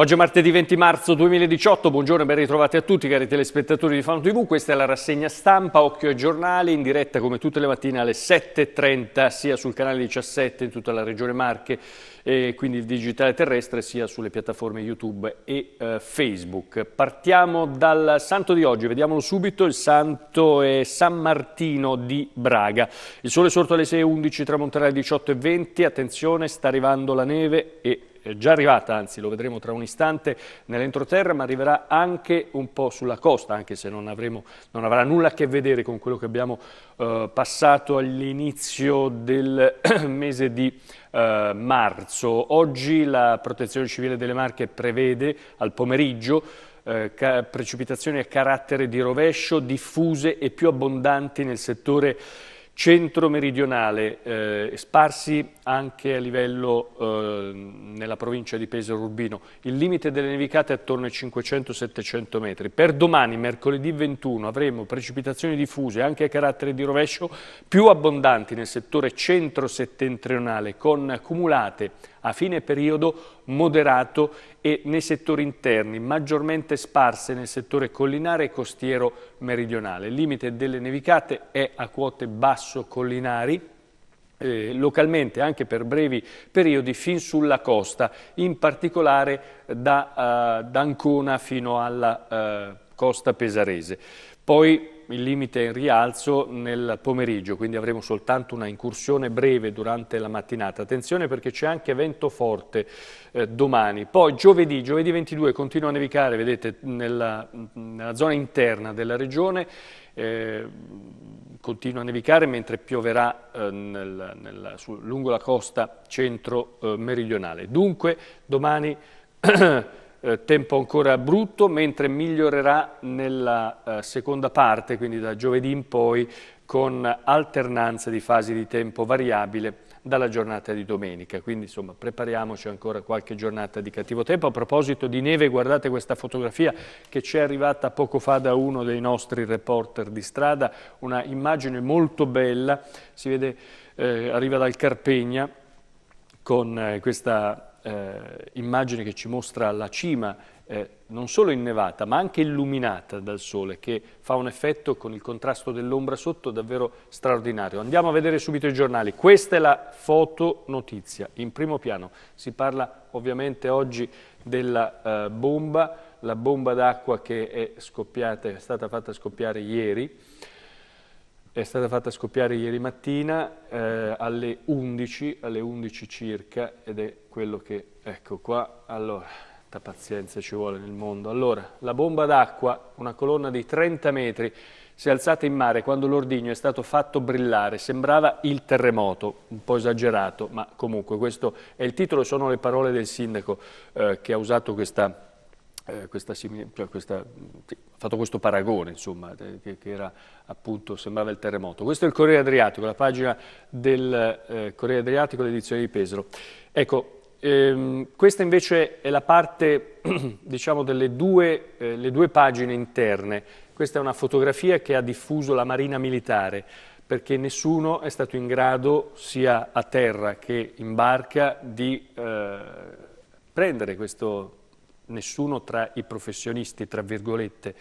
Oggi è martedì 20 marzo 2018, buongiorno e ben ritrovati a tutti cari telespettatori di Fano TV, questa è la rassegna stampa Occhio ai giornali in diretta come tutte le mattine alle 7.30 sia sul canale 17 in tutta la regione Marche e quindi il digitale terrestre sia sulle piattaforme YouTube e eh, Facebook. Partiamo dal santo di oggi, vediamolo subito, il santo è San Martino di Braga. Il sole sorto alle 6.11, tramonterà alle 18.20, attenzione sta arrivando la neve e è già arrivata, anzi lo vedremo tra un istante nell'entroterra, ma arriverà anche un po' sulla costa, anche se non, avremo, non avrà nulla a che vedere con quello che abbiamo eh, passato all'inizio del mese di eh, marzo. Oggi la Protezione Civile delle Marche prevede al pomeriggio eh, precipitazioni a carattere di rovescio diffuse e più abbondanti nel settore centro-meridionale, eh, sparsi anche a livello eh, nella provincia di Pesaro Urbino. Il limite delle nevicate è attorno ai 500-700 metri. Per domani, mercoledì 21, avremo precipitazioni diffuse anche a carattere di rovescio più abbondanti nel settore centro-settentrionale con accumulate a fine periodo moderato e nei settori interni, maggiormente sparse nel settore collinare e costiero meridionale. Il limite delle nevicate è a quote basso collinari, eh, localmente anche per brevi periodi fin sulla costa, in particolare da, eh, Ancona fino alla eh, costa pesarese. Poi il limite in rialzo nel pomeriggio, quindi avremo soltanto una incursione breve durante la mattinata. Attenzione perché c'è anche vento forte eh, domani. Poi giovedì, giovedì 22 continua a nevicare, vedete, nella, nella zona interna della regione. Eh, continua a nevicare mentre pioverà eh, nel, nel, su, lungo la costa centro-meridionale. Eh, Dunque domani Eh, tempo ancora brutto, mentre migliorerà nella eh, seconda parte, quindi da giovedì in poi, con alternanza di fasi di tempo variabile dalla giornata di domenica. Quindi insomma prepariamoci ancora qualche giornata di cattivo tempo. A proposito di neve, guardate questa fotografia che ci è arrivata poco fa da uno dei nostri reporter di strada, una immagine molto bella, si vede, eh, arriva dal Carpegna con eh, questa eh, immagine che ci mostra la cima eh, non solo innevata ma anche illuminata dal sole che fa un effetto con il contrasto dell'ombra sotto davvero straordinario. Andiamo a vedere subito i giornali. Questa è la fotonotizia. In primo piano si parla ovviamente oggi della eh, bomba, la bomba d'acqua che è, scoppiata, è stata fatta scoppiare ieri è stata fatta scoppiare ieri mattina eh, alle 11, alle 11 circa ed è quello che, ecco qua, allora, ta pazienza ci vuole nel mondo. Allora, la bomba d'acqua, una colonna di 30 metri, si è alzata in mare quando l'ordigno è stato fatto brillare, sembrava il terremoto, un po' esagerato, ma comunque questo è il titolo, sono le parole del sindaco eh, che ha usato questa eh, questa, cioè questa, fatto questo paragone, insomma, eh, che, che, era appunto, sembrava il terremoto. Questo è il Corriere Adriatico, la pagina del eh, Corriere Adriatico, l'edizione di Pesaro. Ecco, ehm, questa invece è la parte, diciamo, delle due, eh, le due pagine interne. Questa è una fotografia che ha diffuso la Marina Militare, perché nessuno è stato in grado, sia a terra che in barca, di eh, prendere questo nessuno tra i professionisti, tra virgolette,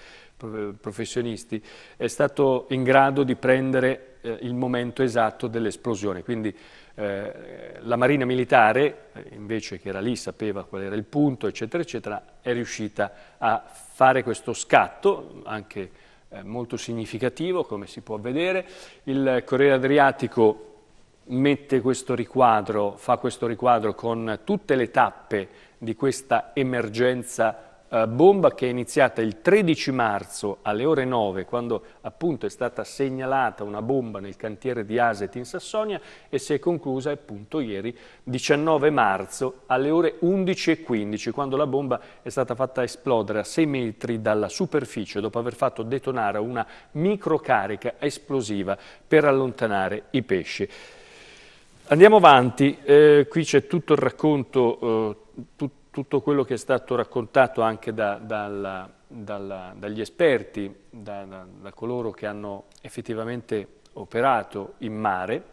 professionisti, è stato in grado di prendere eh, il momento esatto dell'esplosione. Quindi eh, la Marina Militare, eh, invece che era lì, sapeva qual era il punto, eccetera, eccetera, è riuscita a fare questo scatto, anche eh, molto significativo, come si può vedere. Il Corriere Adriatico mette questo riquadro, fa questo riquadro con tutte le tappe di questa emergenza eh, bomba che è iniziata il 13 marzo alle ore 9 quando appunto è stata segnalata una bomba nel cantiere di Aset in Sassonia e si è conclusa appunto ieri 19 marzo alle ore 11.15 quando la bomba è stata fatta esplodere a 6 metri dalla superficie dopo aver fatto detonare una microcarica esplosiva per allontanare i pesci. Andiamo avanti, eh, qui c'è tutto il racconto eh, tut, tutto quello che è stato raccontato anche da, dalla, dalla, dagli esperti, da, da, da coloro che hanno effettivamente operato in mare,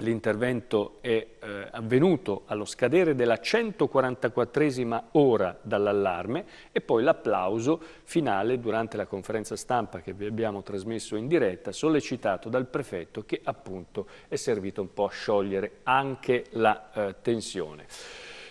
l'intervento è eh, avvenuto allo scadere della 144esima ora dall'allarme e poi l'applauso finale durante la conferenza stampa che vi abbiamo trasmesso in diretta, sollecitato dal prefetto che appunto è servito un po' a sciogliere anche la eh, tensione.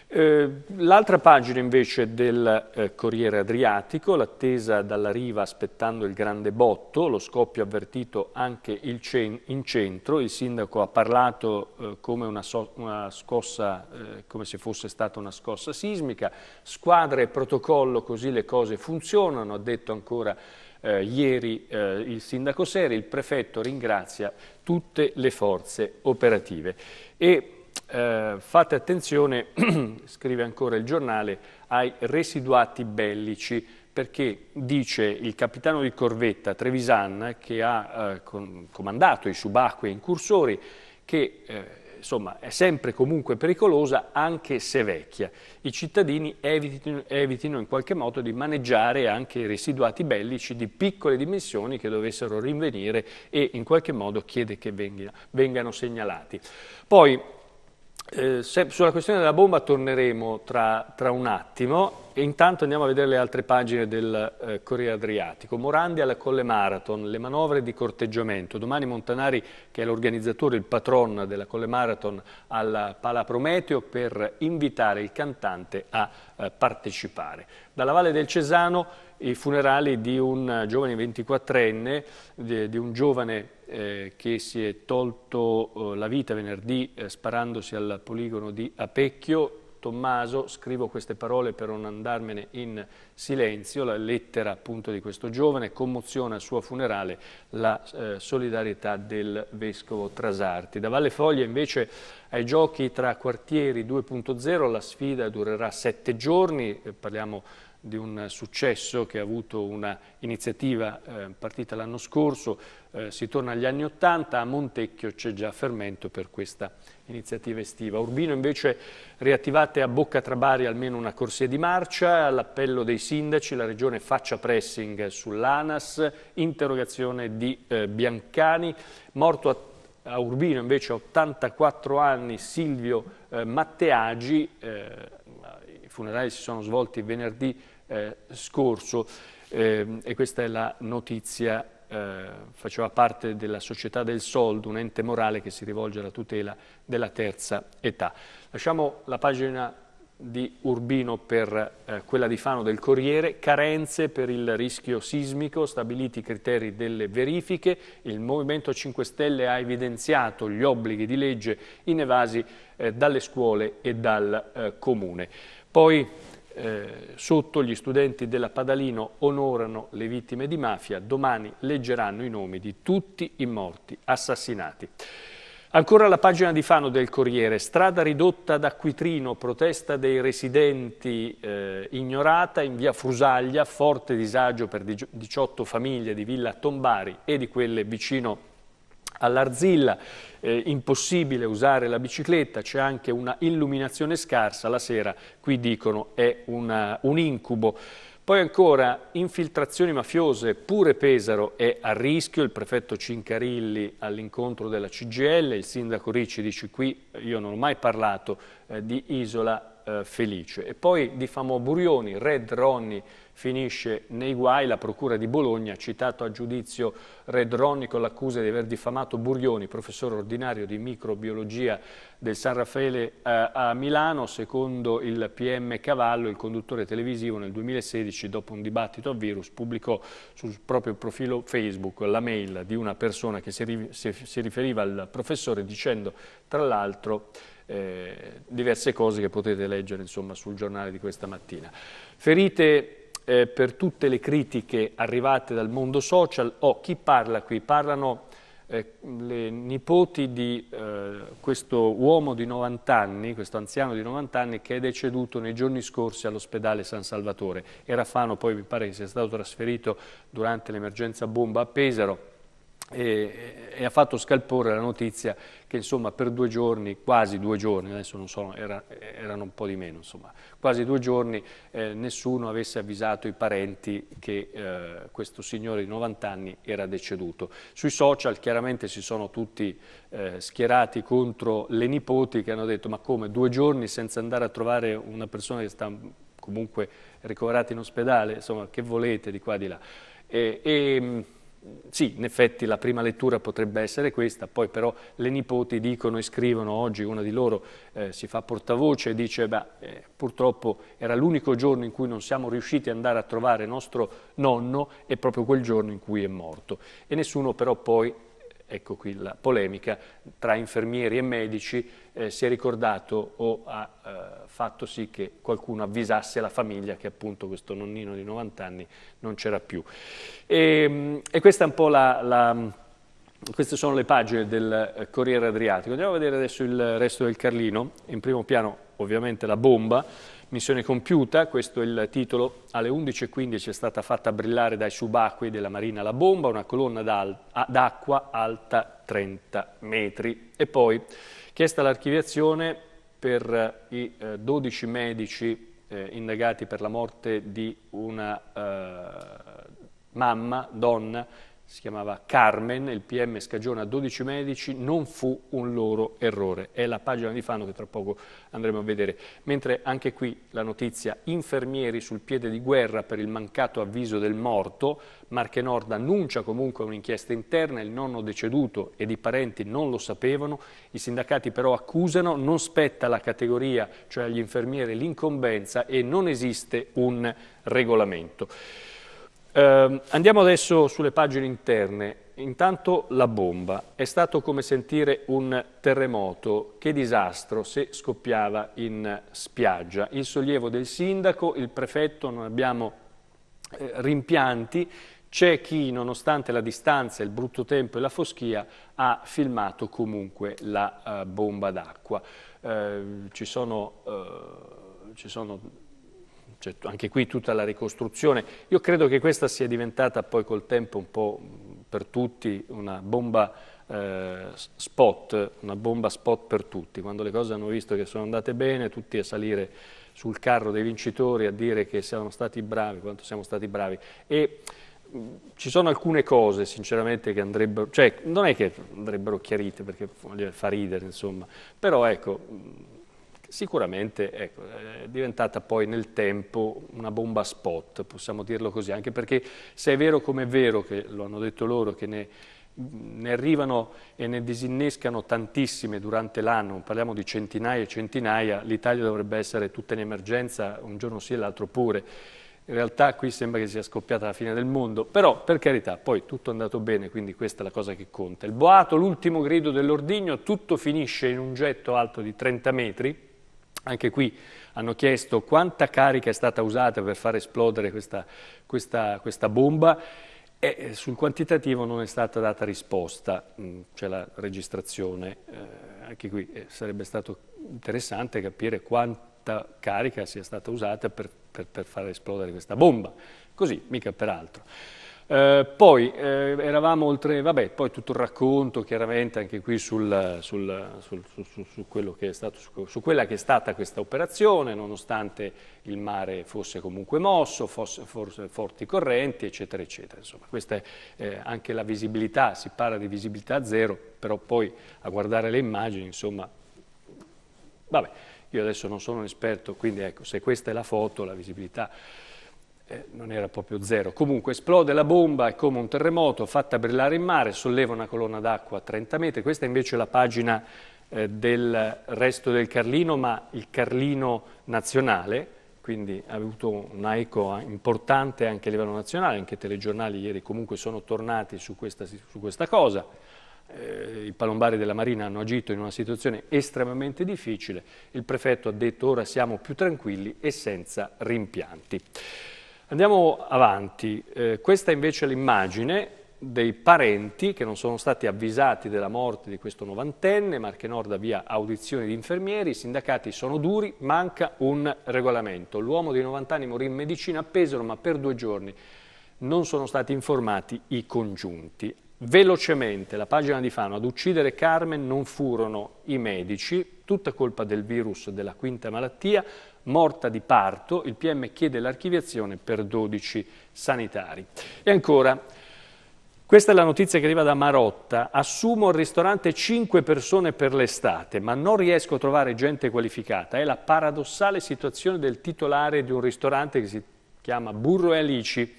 Eh, l'altra pagina invece del eh, Corriere Adriatico, l'attesa dalla riva aspettando il grande botto, lo scoppio avvertito anche cen in centro, il sindaco ha parlato eh, come, una so una scossa, eh, come se fosse stata una scossa sismica, squadra e protocollo così le cose funzionano, ha detto ancora eh, ieri eh, il sindaco Seri, il prefetto ringrazia tutte le forze operative. E eh, fate attenzione, scrive ancora il giornale, ai residuati bellici, perché dice il capitano di corvetta Trevisan, che ha eh, con, comandato i subacquei incursori, che eh, insomma, è sempre comunque pericolosa anche se vecchia. I cittadini evitino, evitino in qualche modo di maneggiare anche i residuati bellici di piccole dimensioni che dovessero rinvenire e in qualche modo chiede che vengano, vengano segnalati. Poi eh, sulla questione della bomba torneremo tra, tra, un attimo intanto andiamo a vedere le altre pagine del eh, Corriere Adriatico. Morandi alla Colle Marathon, le manovre di corteggiamento. Domani Montanari, che è l'organizzatore, il patron della Colle Marathon, alla Pala Prometeo per invitare il cantante a eh, partecipare. Dalla Valle del Cesano i funerali di un eh, giovane 24enne, di, di un giovane eh, che si è tolto eh, la vita venerdì eh, sparandosi al poligono di Apecchio. Tommaso, scrivo queste parole per non andarmene in silenzio, la lettera appunto di questo giovane commoziona al suo funerale la eh, solidarietà del vescovo Trasarti. Da Valle Foglia invece ai giochi tra quartieri 2.0 la sfida durerà sette giorni, eh, parliamo di di un successo che ha avuto un'iniziativa eh, partita l'anno scorso, eh, si torna agli anni Ottanta, a Montecchio c'è già fermento per questa iniziativa estiva. Urbino invece riattivate a Bocca Trabari almeno una corsia di marcia, all'appello dei sindaci, la regione faccia pressing sull'ANAS, interrogazione di eh, Biancani, morto a a Urbino invece a 84 anni Silvio eh, Matteagi, eh, i funerali si sono svolti venerdì eh, scorso eh, e questa è la notizia, eh, faceva parte della Società del Soldo, un ente morale che si rivolge alla tutela della terza età. Lasciamo la pagina di Urbino per eh, quella di Fano del Corriere, carenze per il rischio sismico, stabiliti i criteri delle verifiche, il Movimento 5 Stelle ha evidenziato gli obblighi di legge inevasi eh, dalle scuole e dal eh, comune. Poi eh, sotto gli studenti della Padalino onorano le vittime di mafia, domani leggeranno i nomi di tutti i morti assassinati. Ancora la pagina di Fano del Corriere, strada ridotta ad acquitrino, protesta dei residenti eh, ignorata in via Frusaglia, forte disagio per 18 famiglie di Villa Tombari e di quelle vicino All'Arzilla eh, impossibile usare la bicicletta, c'è anche una illuminazione scarsa, la sera qui dicono è una, un incubo. Poi ancora infiltrazioni mafiose, pure Pesaro è a rischio, il prefetto Cincarilli all'incontro della CGL, il sindaco Ricci dice qui io non ho mai parlato eh, di isola eh, felice. E poi di Burioni, Red Ronnie finisce nei guai, la procura di Bologna, ha citato a giudizio Red Ronnie con l'accusa di aver diffamato Burioni, professore ordinario di microbiologia del San Raffaele eh, a Milano, secondo il PM Cavallo, il conduttore televisivo nel 2016, dopo un dibattito a virus, pubblicò sul proprio profilo Facebook la mail di una persona che si, si, si riferiva al professore dicendo, tra l'altro, eh, diverse cose che potete leggere insomma, sul giornale di questa mattina. Ferite eh, per tutte le critiche arrivate dal mondo social, oh, chi parla qui? Parlano eh, le nipoti di eh, questo uomo di 90 anni, questo anziano di 90 anni che è deceduto nei giorni scorsi all'ospedale San Salvatore. Era Fano, poi mi pare che sia stato trasferito durante l'emergenza bomba a Pesaro e, e, ha fatto scalpore la notizia che insomma per due giorni, quasi due giorni, adesso non so, era, erano un po' di meno, insomma, quasi due giorni eh, nessuno avesse avvisato i parenti che eh, questo signore di 90 anni era deceduto. Sui social chiaramente si sono tutti eh, schierati contro le nipoti che hanno detto ma come due giorni senza andare a trovare una persona che sta comunque ricoverata in ospedale, insomma che volete di qua e di là. E, e, sì, in effetti la prima lettura potrebbe essere questa, poi però le nipoti dicono e scrivono oggi, una di loro eh, si fa portavoce e dice beh, eh, purtroppo era l'unico giorno in cui non siamo riusciti ad andare a trovare nostro nonno e proprio quel giorno in cui è morto. E nessuno però poi ecco qui la polemica, tra infermieri e medici eh, si è ricordato o ha eh, fatto sì che qualcuno avvisasse la famiglia che appunto questo nonnino di 90 anni non c'era più. E, ehm, e questa è un po' la, la queste sono le pagine del eh, Corriere Adriatico. Andiamo a vedere adesso il resto del Carlino, in primo piano ovviamente la bomba, Missione compiuta, questo è il titolo. Alle 11.15 è stata fatta brillare dai subacquei della Marina la bomba, una colonna d'acqua alta 30 metri. E poi chiesta l'archiviazione per eh, i 12 eh, medici eh, indagati per la morte di una mamma, donna, si chiamava Carmen, il PM scagiona 12 medici, non fu un loro errore. È la pagina di Fano che tra poco andremo a vedere. Mentre anche qui la notizia, infermieri sul piede di guerra per il mancato avviso del morto, Marche Nord annuncia comunque un'inchiesta interna, il nonno deceduto ed i parenti non lo sapevano, i sindacati però accusano, non spetta alla categoria, cioè agli infermieri, l'incombenza e non esiste un regolamento. Eh, andiamo adesso sulle pagine interne. Intanto la bomba. È stato come sentire un terremoto. Che disastro se scoppiava in spiaggia. Il sollievo del sindaco, il prefetto, non abbiamo eh, rimpianti. C'è chi, nonostante la distanza, il brutto tempo e la foschia, ha filmato comunque la eh, bomba d'acqua. Ehm, ci sono eh, ci sono cioè, anche qui tutta la ricostruzione. Io credo che questa sia diventata poi col tempo un po' per tutti una bomba eh, spot, una bomba spot per tutti. Quando le cose hanno visto che sono andate bene, tutti a salire sul carro dei vincitori a dire che siamo stati bravi, quanto siamo stati bravi. E ci sono alcune cose, sinceramente, che andrebbero, cioè non è che andrebbero chiarite perché fa ridere, insomma, però ecco, sicuramente ecco, è diventata poi nel tempo una bomba spot, possiamo dirlo così, anche perché se è vero come è vero, che lo hanno detto loro, che ne, ne arrivano e ne disinnescano tantissime durante l'anno, parliamo di centinaia e centinaia, l'Italia dovrebbe essere tutta in emergenza, un giorno sì e l'altro pure. In realtà qui sembra che sia scoppiata la fine del mondo, però per carità, poi tutto è andato bene, quindi questa è la cosa che conta. Il boato, l'ultimo grido dell'ordigno, tutto finisce in un getto alto di 30 metri, anche qui hanno chiesto quanta carica è stata usata per far esplodere questa, questa, questa bomba e eh, sul quantitativo non è stata data risposta, mm, c'è la registrazione, eh, anche qui eh, sarebbe stato interessante capire quanta carica sia stata usata per, per, per far esplodere questa bomba, così mica peraltro. Eh, poi eh, eravamo oltre, vabbè, poi tutto il racconto chiaramente anche qui sul, sul, sul, su, stato, su, quella che è stata questa operazione, nonostante il mare fosse comunque mosso, fosse, fosse forti correnti, eccetera, eccetera. Insomma, questa è eh, anche la visibilità, si parla di visibilità zero, però poi a guardare le immagini, insomma, vabbè, io adesso non sono un esperto, quindi ecco, se questa è la foto, la visibilità eh, non era proprio zero. Comunque esplode la bomba, è come un terremoto, fatta brillare in mare, solleva una colonna d'acqua a 30 metri. Questa è invece è la pagina eh, del resto del Carlino, ma il Carlino nazionale, quindi ha avuto una eco eh, importante anche a livello nazionale, anche i telegiornali ieri comunque sono tornati su questa, su questa cosa. Eh, I palombari della Marina hanno agito in una situazione estremamente difficile, il prefetto ha detto ora siamo più tranquilli e senza rimpianti. Andiamo avanti, eh, questa invece è l'immagine dei parenti che non sono stati avvisati della morte di questo novantenne, Marche Marchenorda via audizione di infermieri, i sindacati sono duri, manca un regolamento. L'uomo di 90 anni morì in medicina a Pesaro ma per due giorni non sono stati informati i congiunti. Velocemente, la pagina di Fano, ad uccidere Carmen non furono i medici, tutta colpa del virus della quinta malattia, morta di parto, il PM chiede l'archiviazione per 12 sanitari. E ancora, questa è la notizia che arriva da Marotta. Assumo al ristorante 5 persone per l'estate, ma non riesco a trovare gente qualificata. È la paradossale situazione del titolare di un ristorante che si chiama Burro e Alici.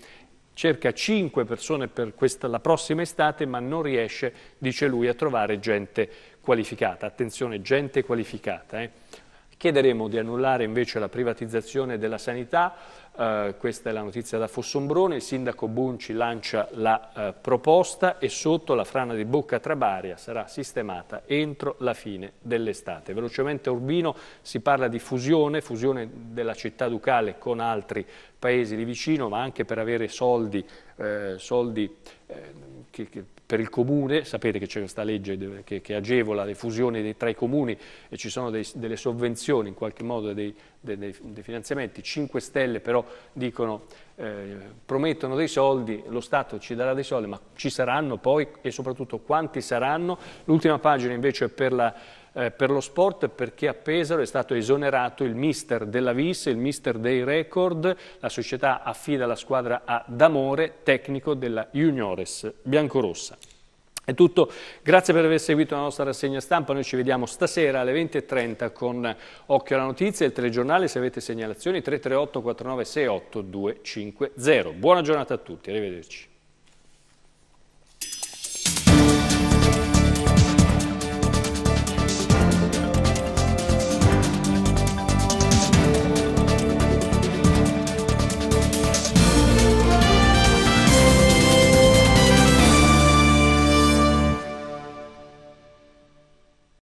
Cerca 5 persone per questa, la prossima estate, ma non riesce, dice lui, a trovare gente qualificata. Attenzione, gente qualificata. Eh. Chiederemo di annullare invece la privatizzazione della sanità eh, questa è la notizia da Fossombrone, il sindaco Bunci lancia la eh, proposta e sotto la frana di Bocca Trabaria sarà sistemata entro la fine dell'estate. Velocemente Urbino si parla di fusione, fusione della città ducale con altri paesi lì vicino, ma anche per avere soldi, eh, soldi eh, che, che per il comune, sapete che c'è questa legge che, che agevola le fusioni dei, tra i comuni e ci sono dei, delle sovvenzioni, in qualche modo dei, dei, dei finanziamenti, 5 Stelle però dicono eh, promettono dei soldi, lo Stato ci darà dei soldi, ma ci saranno poi e soprattutto quanti saranno. L'ultima pagina invece è per la eh, per lo sport perché a Pesaro è stato esonerato il mister della VIS, il mister dei record, la società affida la squadra a D'Amore, tecnico della Juniores biancorossa. È tutto, grazie per aver seguito la nostra rassegna stampa, noi ci vediamo stasera alle 20.30 con Occhio alla Notizia e il telegiornale, se avete segnalazioni 338 49 250. Buona giornata a tutti, arrivederci.